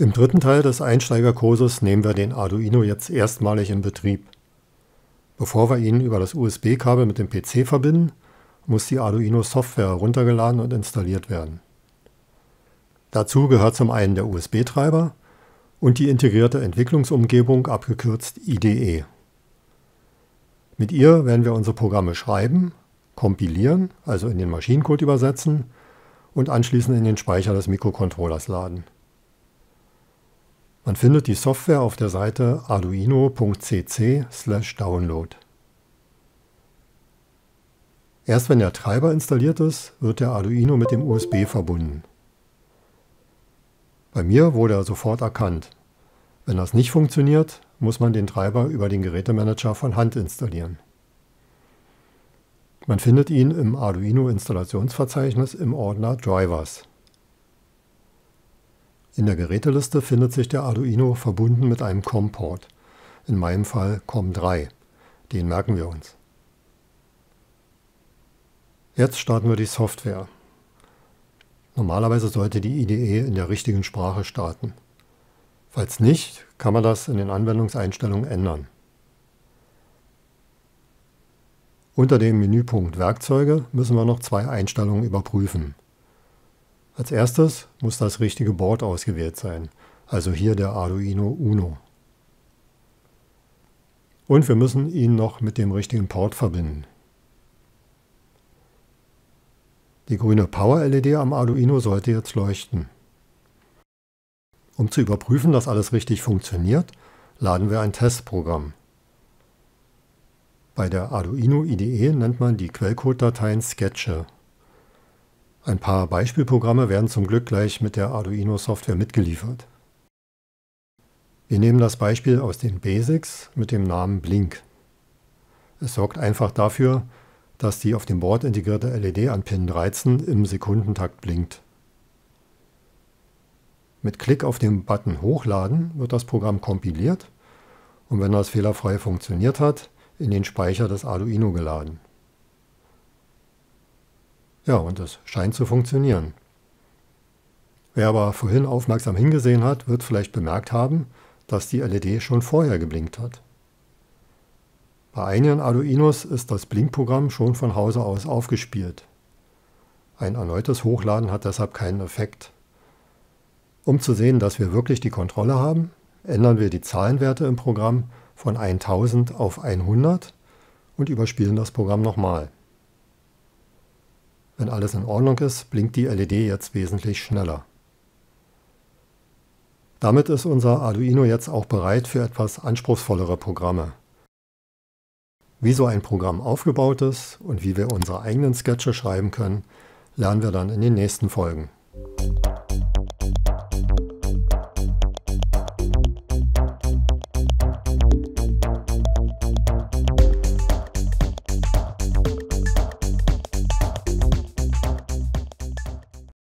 Im dritten Teil des Einsteigerkurses nehmen wir den Arduino jetzt erstmalig in Betrieb. Bevor wir ihn über das USB-Kabel mit dem PC verbinden, muss die Arduino Software heruntergeladen und installiert werden. Dazu gehört zum einen der USB-Treiber und die integrierte Entwicklungsumgebung abgekürzt IDE. Mit ihr werden wir unsere Programme schreiben, kompilieren, also in den Maschinencode übersetzen und anschließend in den Speicher des Mikrocontrollers laden. Man findet die Software auf der Seite arduino.cc/download. Erst wenn der Treiber installiert ist, wird der Arduino mit dem USB verbunden. Bei mir wurde er sofort erkannt. Wenn das nicht funktioniert, muss man den Treiber über den Gerätemanager von Hand installieren. Man findet ihn im Arduino Installationsverzeichnis im Ordner Drivers. In der Geräteliste findet sich der Arduino verbunden mit einem COM-Port, in meinem Fall COM3. Den merken wir uns. Jetzt starten wir die Software. Normalerweise sollte die IDE in der richtigen Sprache starten. Falls nicht, kann man das in den Anwendungseinstellungen ändern. Unter dem Menüpunkt Werkzeuge müssen wir noch zwei Einstellungen überprüfen. Als erstes muss das richtige Board ausgewählt sein, also hier der Arduino Uno. Und wir müssen ihn noch mit dem richtigen Port verbinden. Die grüne Power-LED am Arduino sollte jetzt leuchten. Um zu überprüfen, dass alles richtig funktioniert, laden wir ein Testprogramm. Bei der Arduino IDE nennt man die Quellcode-Dateien Sketche. Ein paar Beispielprogramme werden zum Glück gleich mit der Arduino-Software mitgeliefert. Wir nehmen das Beispiel aus den Basics mit dem Namen Blink. Es sorgt einfach dafür, dass die auf dem Board integrierte LED an Pin 13 im Sekundentakt blinkt. Mit Klick auf den Button Hochladen wird das Programm kompiliert und wenn das fehlerfrei funktioniert hat, in den Speicher des Arduino geladen. Ja, und es scheint zu funktionieren. Wer aber vorhin aufmerksam hingesehen hat, wird vielleicht bemerkt haben, dass die LED schon vorher geblinkt hat. Bei einigen Arduinos ist das Blinkprogramm schon von Hause aus aufgespielt. Ein erneutes Hochladen hat deshalb keinen Effekt. Um zu sehen, dass wir wirklich die Kontrolle haben, ändern wir die Zahlenwerte im Programm von 1000 auf 100 und überspielen das Programm nochmal. Wenn alles in Ordnung ist, blinkt die LED jetzt wesentlich schneller. Damit ist unser Arduino jetzt auch bereit für etwas anspruchsvollere Programme. Wie so ein Programm aufgebaut ist und wie wir unsere eigenen Sketche schreiben können, lernen wir dann in den nächsten Folgen.